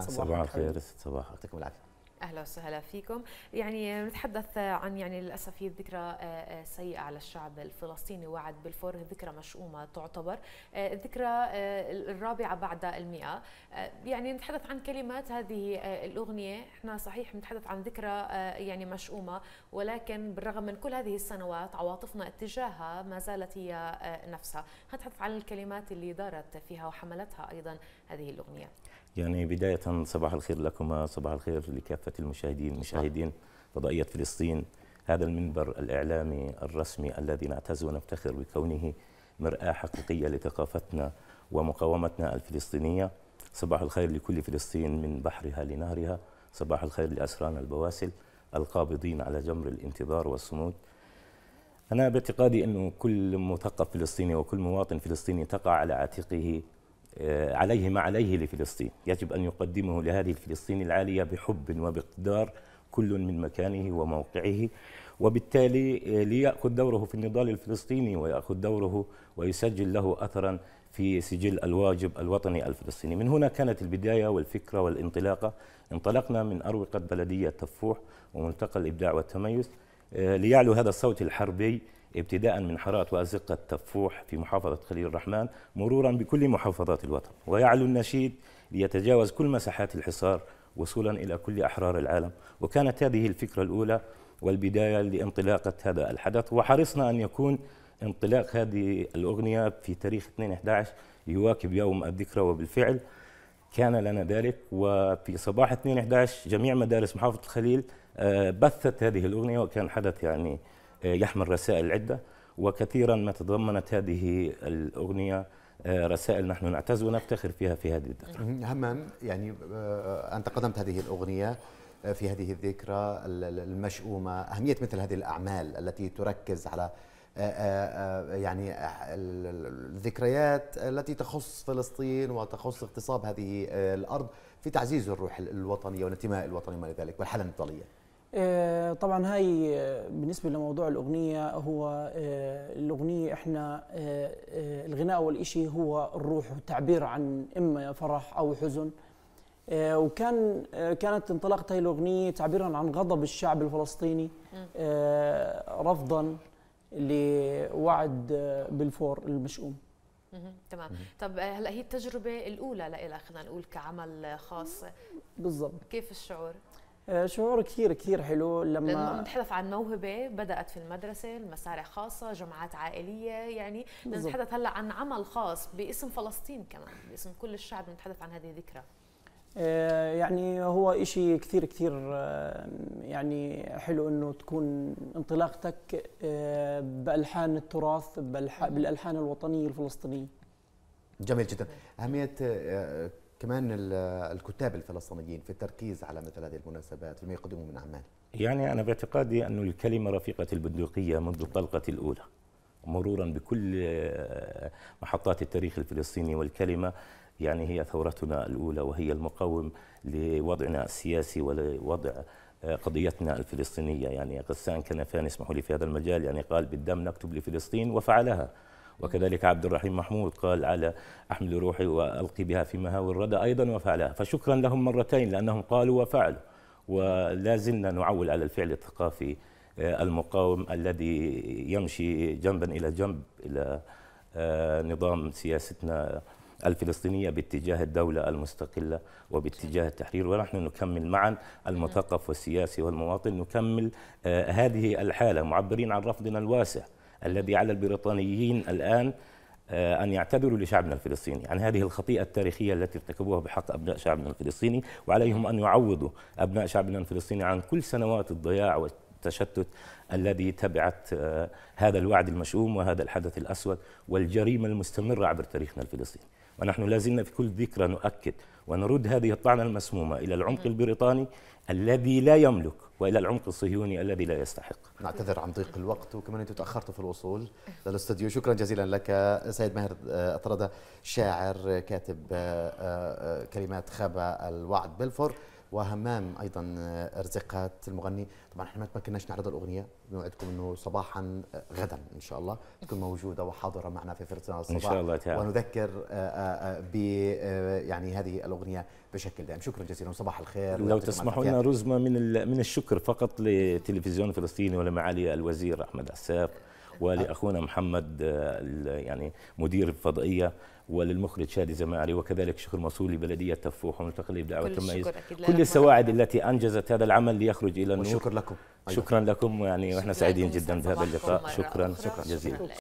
صباح الخير يسعد صباحك يعطيكم العافيه اهلا وسهلا فيكم يعني نتحدث عن يعني للاسف هي ذكرى آه، آه، سيئه على الشعب الفلسطيني وعد بالفور ذكرى مشؤومه تعتبر آه، الذكرى الرابعه بعد المئة يعني نتحدث عن كلمات هذه الاغنيه احنا صحيح نتحدث عن ذكرى يعني مشؤومه ولكن بالرغم من كل هذه السنوات عواطفنا اتجاهها ما زالت هي نفسها نتحدث عن الكلمات اللي دارت فيها وحملتها ايضا هذه الاغنيه يعني بداية صباح الخير لكما صباح الخير لكافة المشاهدين مشاهدين فضائية فلسطين هذا المنبر الإعلامي الرسمي الذي نعتز ونفتخر بكونه مرآة حقيقية لثقافتنا ومقاومتنا الفلسطينية صباح الخير لكل فلسطين من بحرها لنهرها صباح الخير لأسرانا البواسل القابضين على جمر الانتظار والصمود أنا باعتقادي أنه كل مثقف فلسطيني وكل مواطن فلسطيني تقع على عاتقه آه، عليه ما عليه لفلسطين يجب أن يقدمه لهذه الفلسطين العالية بحب وباقتدار كل من مكانه وموقعه وبالتالي آه، ليأخذ دوره في النضال الفلسطيني ويأخذ دوره ويسجل له أثرا في سجل الواجب الوطني الفلسطيني من هنا كانت البداية والفكرة والانطلاقة انطلقنا من أروقة بلدية تفوح وملتقى الإبداع والتميز آه، ليعلو هذا الصوت الحربي ابتداء من حرات وأزقة تفوح في محافظة خليل الرحمن مرورا بكل محافظات الوطن ويعلو النشيد ليتجاوز كل مساحات الحصار وصولا إلى كل أحرار العالم وكانت هذه الفكرة الأولى والبداية لانطلاقة هذا الحدث وحرصنا أن يكون انطلاق هذه الأغنية في تاريخ 2/11 يواكب يوم الذكرى وبالفعل كان لنا ذلك وفي صباح 2 11 جميع مدارس محافظه الخليل آه، بثت هذه الاغنيه وكان حدث يعني آه، يحمل رسائل عده وكثيرا ما تضمنت هذه الاغنيه آه، رسائل نحن نعتز ونفتخر فيها في هذه الذكرى. همام يعني انت قدمت هذه الاغنيه في هذه الذكرى المشؤومه، اهميه مثل هذه الاعمال التي تركز على آه، آه، آه، يعني الذكريات التي تخص فلسطين وتخص اغتصاب هذه الارض في تعزيز الروح الوطنيه والانتماء الوطني وما الى ذلك والحاله الوطنيه. طبعا هاي بالنسبة لموضوع الأغنية هو الأغنية إحنا الغناء أول شيء هو الروح والتعبير عن إما فرح أو حزن وكان كانت انطلاقه هاي الأغنية تعبيرا عن غضب الشعب الفلسطيني رفضا لوعد بالفور المشؤوم تمام طب آه، هلا هي التجربه الاولى لإلها خلينا نقول كعمل خاص بالضبط كيف الشعور آه، شعور كثير كثير حلو لما نتحدث عن موهبه بدات في المدرسه المسارح خاصه جمعات عائليه يعني نتحدث هلا عن عمل خاص باسم فلسطين كمان باسم كل الشعب نتحدث عن هذه الذكرى آه، يعني هو إشي كثير كثير آه، يعني حلو انه تكون انطلاقتك آه، بالحان التراث بالالحان الوطنيه الفلسطينيه جميل جدا اهميه كمان الكتاب الفلسطينيين في التركيز على مثل هذه المناسبات فيما يقدموا من اعمال يعني انا باعتقادي انه الكلمه رفيقه البندقيه منذ الطلقه الاولى مرورا بكل محطات التاريخ الفلسطيني والكلمه يعني هي ثورتنا الأولى وهي المقاوم لوضعنا السياسي ولوضع آه، قضيتنا الفلسطينية يعني غسان كنفان اسمحوا لي في هذا المجال يعني قال بالدم نكتب لفلسطين وفعلها وكذلك عبد الرحيم محمود قال على أحمل روحي وألقي بها في مهاوي الردى أيضا وفعلها فشكرا لهم مرتين لأنهم قالوا وفعلوا ولا زلنا نعول على الفعل الثقافي آه، المقاوم الذي يمشي جنبا إلى جنب إلى آه، نظام سياستنا الفلسطينية باتجاه الدولة المستقلة وباتجاه التحرير ونحن نكمل معا المثقف والسياسي والمواطن نكمل آه، هذه الحالة معبرين عن رفضنا الواسع الذي على البريطانيين الآن آه، أن يعتذروا لشعبنا الفلسطيني عن هذه الخطيئة التاريخية التي ارتكبوها بحق أبناء شعبنا الفلسطيني وعليهم أن يعوضوا أبناء شعبنا الفلسطيني عن كل سنوات الضياع التشتت الذي تبعت آه، هذا الوعد المشؤوم وهذا الحدث الأسود والجريمة المستمرة عبر تاريخنا الفلسطيني ونحن لازلنا في كل ذكرى نؤكد ونرد هذه الطعنة المسمومة إلى العمق نعم. البريطاني الذي لا يملك والى العمق الصهيوني الذي لا يستحق. نعتذر عن ضيق الوقت وكمان انتم تاخرتوا في الوصول للاستوديو، شكرا جزيلا لك سيد ماهر آه، اطرده شاعر كاتب آه، كلمات خاب الوعد بلفور. وهمام ايضا آه، ارزقت المغني طبعا احنا ما كناش نعرض الاغنيه بنوعدكم انه صباحا آه، غدا ان شاء الله تكون موجوده وحاضره معنا في فرصه الصباح ان شاء الله تعالى ونذكر آه، ب يعني هذه الاغنيه بشكل دائم شكرا جزيلا وصباح الخير لو تسمحوا لنا رزمه من من الشكر فقط لتلفزيون فلسطيني ولمعالي الوزير احمد عساف ولاخونا محمد آه، يعني مدير الفضائيه وللمخرج شادي زماعري وكذلك شكر موصول لبلديه تفوح ومتقلب بدعوة التميز كل السواعد التي انجزت هذا العمل ليخرج الى النور شكرا لكم شكرا لكم يعني واحنا سعيدين جدا بهذا اللقاء شكرا, شكرا جزيلا